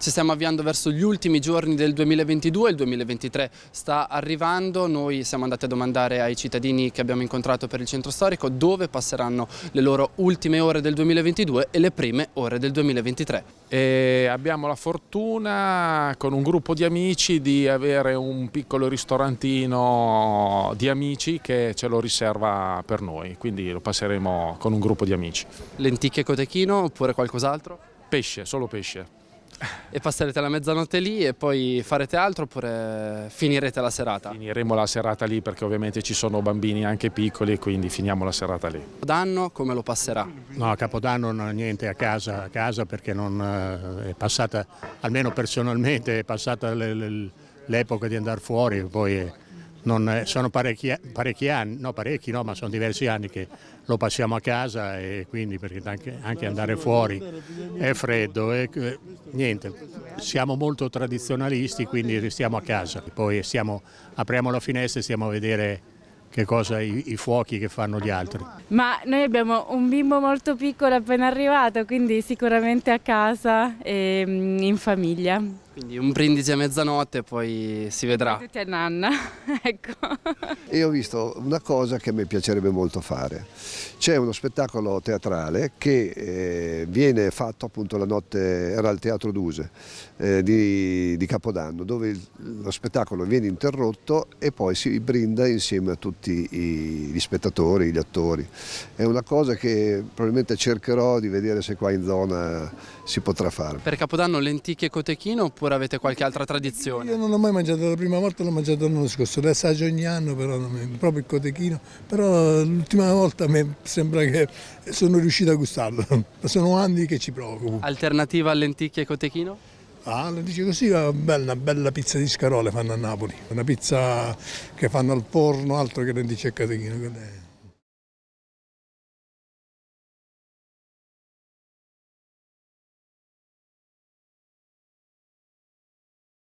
Ci stiamo avviando verso gli ultimi giorni del 2022, il 2023 sta arrivando, noi siamo andati a domandare ai cittadini che abbiamo incontrato per il centro storico dove passeranno le loro ultime ore del 2022 e le prime ore del 2023. E abbiamo la fortuna con un gruppo di amici di avere un piccolo ristorantino di amici che ce lo riserva per noi, quindi lo passeremo con un gruppo di amici. Lenticchie cotechino oppure qualcos'altro? Pesce, solo pesce e passerete la mezzanotte lì e poi farete altro oppure finirete la serata? Finiremo la serata lì perché ovviamente ci sono bambini anche piccoli quindi finiamo la serata lì. Capodanno come lo passerà? No, a Capodanno non ho niente a casa, a casa perché non eh, è passata, almeno personalmente, è passata l'epoca di andare fuori, poi non, eh, sono parecchi, parecchi, anni, no parecchi no, ma sono diversi anni che lo passiamo a casa e quindi perché anche, anche andare fuori è freddo e niente, siamo molto tradizionalisti quindi restiamo a casa, poi stiamo, apriamo la finestra e stiamo a vedere che cosa i, i, fuochi che fanno gli altri. Ma noi abbiamo un bimbo molto piccolo appena arrivato, quindi sicuramente a casa e mm, in famiglia. Quindi un brindisi a mezzanotte poi si vedrà. Vedete nanna, ecco. E ho visto una cosa che mi piacerebbe molto fare. C'è uno spettacolo teatrale che eh, viene fatto appunto la notte, era il Teatro Duse eh, di, di, Capodanno, dove il, lo spettacolo viene interrotto e poi si brinda insieme a tutti i, gli spettatori, gli attori. È una cosa che probabilmente cercherò di vedere se qua in zona si potrà fare. Per Capodanno lenticchie e cotechino oppure oppure avete qualche altra tradizione? Io non l'ho mai mangiato la prima volta, l'ho mangiato l'anno scorso, le ogni anno, però non, proprio il cotechino, però l'ultima volta mi sembra che sono riuscito a gustarlo, sono anni che ci provo. Alternativa a lenticchie e cotechino? Ah, lo dice così, una bella, bella, pizza di scarole fanno a Napoli, una pizza che fanno al forno, altro che lenticchie e cotechino.